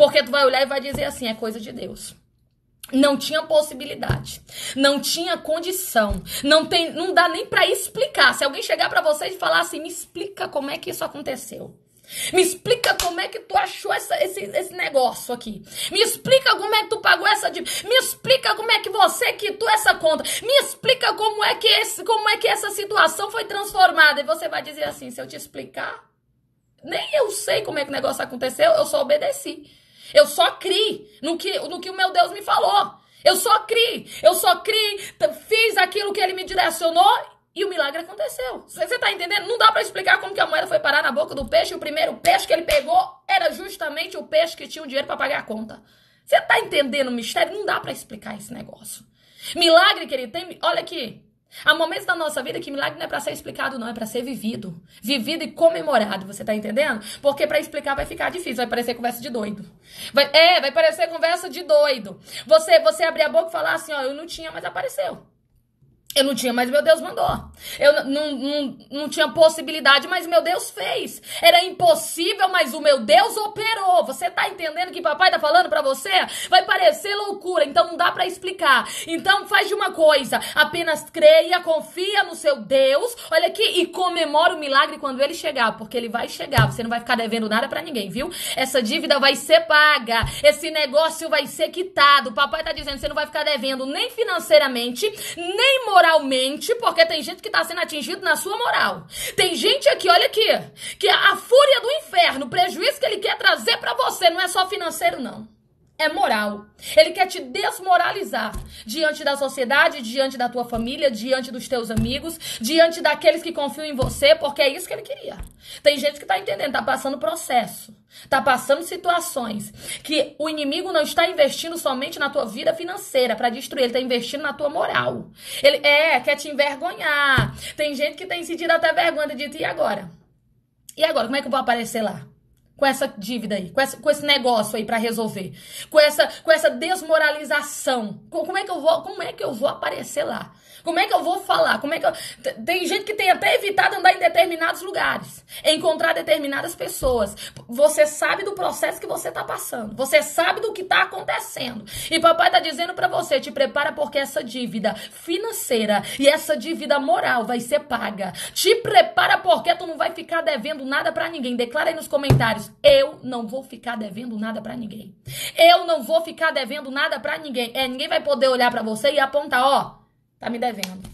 Porque tu vai olhar e vai dizer assim: é coisa de Deus. Não tinha possibilidade, não tinha condição, não tem, não dá nem para explicar. Se alguém chegar para você e falar assim, me explica como é que isso aconteceu. Me explica como é que tu achou essa, esse, esse negócio aqui. Me explica como é que tu pagou essa dívida. Me explica como é que você quitou essa conta. Me explica como é que esse, como é que essa situação foi transformada. E você vai dizer assim, se eu te explicar, nem eu sei como é que o negócio aconteceu, eu só obedeci. Eu só criei no que, no que o meu Deus me falou. Eu só criei. Eu só criei, fiz aquilo que ele me direcionou e o milagre aconteceu. Você está entendendo? Não dá para explicar como que a moeda foi parar na boca do peixe. O primeiro peixe que ele pegou era justamente o peixe que tinha o dinheiro para pagar a conta. Você está entendendo o mistério? Não dá para explicar esse negócio. Milagre que ele tem. Olha aqui. Há momentos da nossa vida que milagre não é para ser explicado, não, é para ser vivido. Vivido e comemorado, você tá entendendo? Porque para explicar vai ficar difícil, vai parecer conversa de doido. Vai, é, vai parecer conversa de doido. Você você abrir a boca e falar assim, ó, eu não tinha, mas apareceu. Eu não tinha, mas meu Deus mandou. Eu não, não, não tinha possibilidade, mas meu Deus fez. Era impossível, mas o meu Deus operou. Você tá entendendo que papai tá falando para você? Vai parecer loucura, então não dá para explicar. Então faz de uma coisa, apenas creia, confia no seu Deus. Olha aqui e comemora o milagre quando ele chegar, porque ele vai chegar. Você não vai ficar devendo nada para ninguém, viu? Essa dívida vai ser paga, esse negócio vai ser quitado. Papai tá dizendo, você não vai ficar devendo nem financeiramente, nem moralmente moralmente, porque tem gente que está sendo atingido na sua moral. Tem gente aqui, olha aqui, que a fúria do inferno, o prejuízo que ele quer trazer para você não é só financeiro, não é moral. Ele quer te desmoralizar diante da sociedade, diante da tua família, diante dos teus amigos, diante daqueles que confiam em você, porque é isso que ele queria. Tem gente que tá entendendo, tá passando processo, tá passando situações que o inimigo não está investindo somente na tua vida financeira para destruir, ele tá investindo na tua moral. Ele é, quer te envergonhar. Tem gente que tem sentido até vergonha de e agora? E agora, como é que eu vou aparecer lá? com essa dívida aí, com, essa, com esse negócio aí para resolver, com essa, com essa desmoralização. Como é que eu vou, como é que eu vou aparecer lá? Como é que eu vou falar? Como é que eu... Tem gente que tem até evitado andar em determinados lugares, encontrar determinadas pessoas. Você sabe do processo que você está passando. Você sabe do que está acontecendo. E papai está dizendo para você, te prepara porque essa dívida financeira e essa dívida moral vai ser paga. Te prepara porque tu não vai ficar devendo nada para ninguém. Declara aí nos comentários, eu não vou ficar devendo nada para ninguém. Eu não vou ficar devendo nada para ninguém. É, ninguém vai poder olhar para você e apontar, ó, Tá me devendo.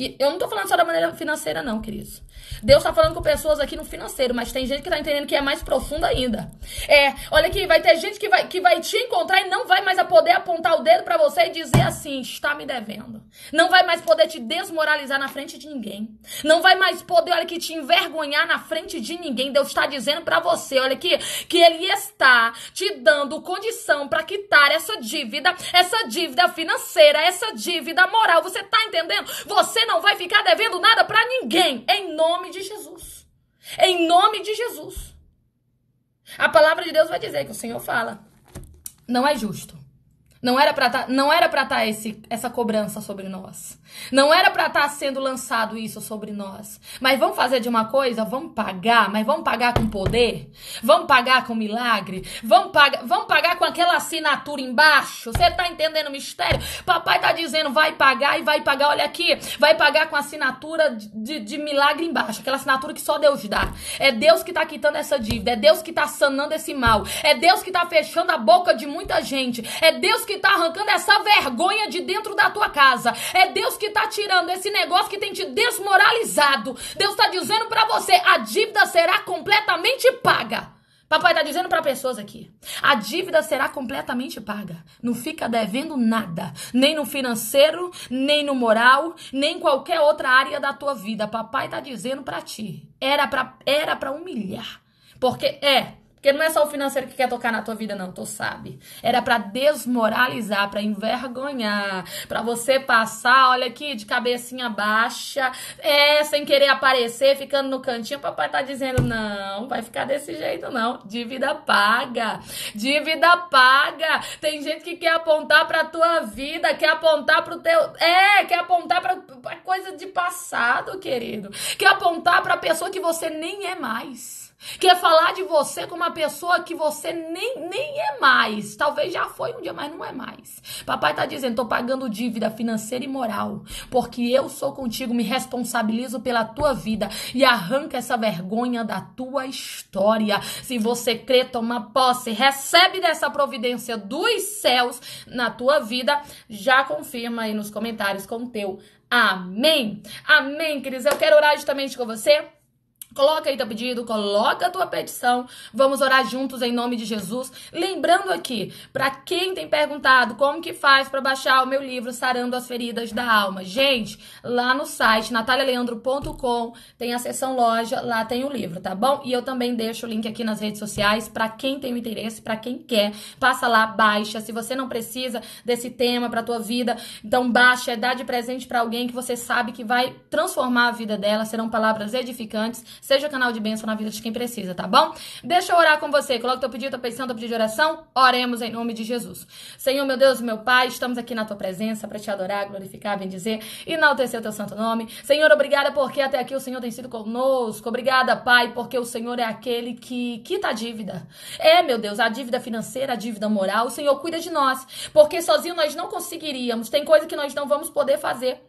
E eu não tô falando só da maneira financeira, não, queridos. Deus tá falando com pessoas aqui no financeiro, mas tem gente que tá entendendo que é mais profundo ainda. É, olha aqui, vai ter gente que vai, que vai te encontrar e não vai mais poder apontar o dedo para você e dizer assim, está me devendo. Não vai mais poder te desmoralizar na frente de ninguém. Não vai mais poder, olha aqui, te envergonhar na frente de ninguém. Deus está dizendo para você, olha aqui, que Ele está te dando condição para quitar essa dívida, essa dívida financeira, essa dívida moral. Você tá entendendo? Você não não vai ficar devendo nada para ninguém, em nome de Jesus. Em nome de Jesus. A palavra de Deus vai dizer que o Senhor fala: não é justo não era para tá, não era para tá esse essa cobrança sobre nós. Não era para estar tá sendo lançado isso sobre nós. Mas vamos fazer de uma coisa, vamos pagar, mas vamos pagar com poder, vamos pagar com milagre, vamos pagar, vamos pagar com aquela assinatura embaixo. Você tá entendendo o mistério? Papai tá dizendo vai pagar e vai pagar, olha aqui, vai pagar com assinatura de, de, de milagre embaixo, aquela assinatura que só Deus dá. É Deus que tá quitando essa dívida, é Deus que tá sanando esse mal, é Deus que tá fechando a boca de muita gente, é Deus que que está arrancando essa vergonha de dentro da tua casa. É Deus que está tirando esse negócio que tem te desmoralizado. Deus está dizendo para você: a dívida será completamente paga. Papai está dizendo para pessoas aqui: a dívida será completamente paga. Não fica devendo nada, nem no financeiro, nem no moral, nem em qualquer outra área da tua vida. Papai está dizendo para ti: era para era para humilhar. Porque é, porque não é só o financeiro que quer tocar na tua vida, não, tu sabe. Era para desmoralizar, para envergonhar, para você passar, olha aqui, de cabecinha baixa, é, sem querer aparecer, ficando no cantinho, papai tá dizendo, não, vai ficar desse jeito não. Dívida paga. Dívida paga. Tem gente que quer apontar para tua vida, quer apontar pro teu, é, quer apontar para coisa de passado, querido. Quer apontar para pessoa que você nem é mais. Quer falar de você como uma pessoa que você nem, nem é mais. Talvez já foi um dia, mas não é mais. Papai tá dizendo: tô pagando dívida financeira e moral, porque eu sou contigo, me responsabilizo pela tua vida e arranca essa vergonha da tua história. Se você crê, toma posse, recebe dessa providência dos céus na tua vida. Já confirma aí nos comentários com o teu amém. Amém, queridos. Eu quero orar justamente com você. Coloca aí teu pedido, coloca a tua petição. Vamos orar juntos em nome de Jesus. Lembrando aqui, para quem tem perguntado como que faz para baixar o meu livro Sarando as Feridas da Alma. Gente, lá no site natalialeandro.com tem a seção loja, lá tem o livro, tá bom? E eu também deixo o link aqui nas redes sociais para quem tem o interesse, para quem quer. Passa lá, baixa. Se você não precisa desse tema para tua vida, então baixa, é dá de presente para alguém que você sabe que vai transformar a vida dela. Serão palavras edificantes Seja canal de bênção na vida de quem precisa, tá bom? Deixa eu orar com você. Coloca teu pedido, tua petição, teu pedido de oração. Oremos em nome de Jesus. Senhor, meu Deus, meu Pai, estamos aqui na tua presença para te adorar, glorificar, bendizer, enaltecer o teu santo nome. Senhor, obrigada porque até aqui o Senhor tem sido conosco. Obrigada, Pai, porque o Senhor é aquele que quita a dívida. É, meu Deus, a dívida financeira, a dívida moral. O Senhor cuida de nós, porque sozinho nós não conseguiríamos. Tem coisa que nós não vamos poder fazer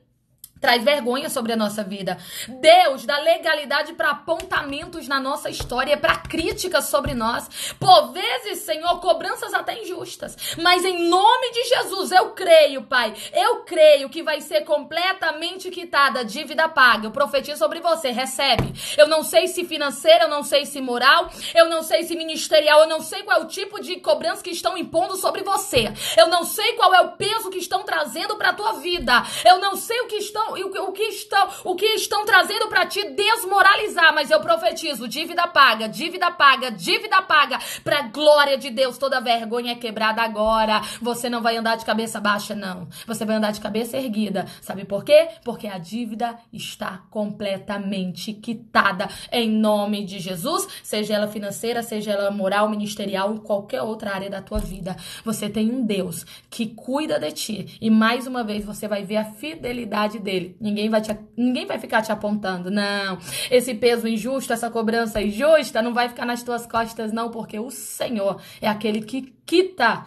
traz vergonha sobre a nossa vida. Deus dá legalidade para apontamentos na nossa história, para críticas sobre nós. Por vezes, Senhor, cobranças até injustas. Mas em nome de Jesus, eu creio, Pai. Eu creio que vai ser completamente quitada, a dívida paga. Eu profetizo sobre você, recebe. Eu não sei se financeira, eu não sei se moral, eu não sei se ministerial, eu não sei qual é o tipo de cobrança que estão impondo sobre você. Eu não sei qual é o peso que estão trazendo para tua vida. Eu não sei o que estão o que estão, o que estão trazendo para te desmoralizar, mas eu profetizo: dívida paga, dívida paga, dívida paga. Pra glória de Deus, toda vergonha é quebrada agora. Você não vai andar de cabeça baixa, não. Você vai andar de cabeça erguida. Sabe por quê? Porque a dívida está completamente quitada. Em nome de Jesus, seja ela financeira, seja ela moral, ministerial, qualquer outra área da tua vida. Você tem um Deus que cuida de ti. E mais uma vez você vai ver a fidelidade dele. Ninguém vai, te, ninguém vai ficar te apontando. Não. Esse peso injusto, essa cobrança injusta não vai ficar nas tuas costas, não, porque o Senhor é aquele que quita,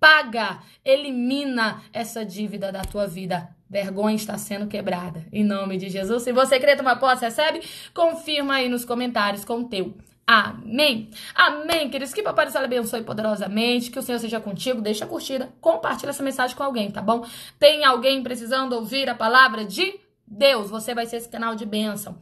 paga, elimina essa dívida da tua vida. Vergonha está sendo quebrada. Em nome de Jesus. Se você crê tomar posse, recebe? Confirma aí nos comentários com o teu. Amém. Amém, queridos. Que Papai do Céu abençoe poderosamente. Que o Senhor seja contigo. Deixa a curtida. Compartilha essa mensagem com alguém, tá bom? Tem alguém precisando ouvir a palavra de Deus. Você vai ser esse canal de bênção.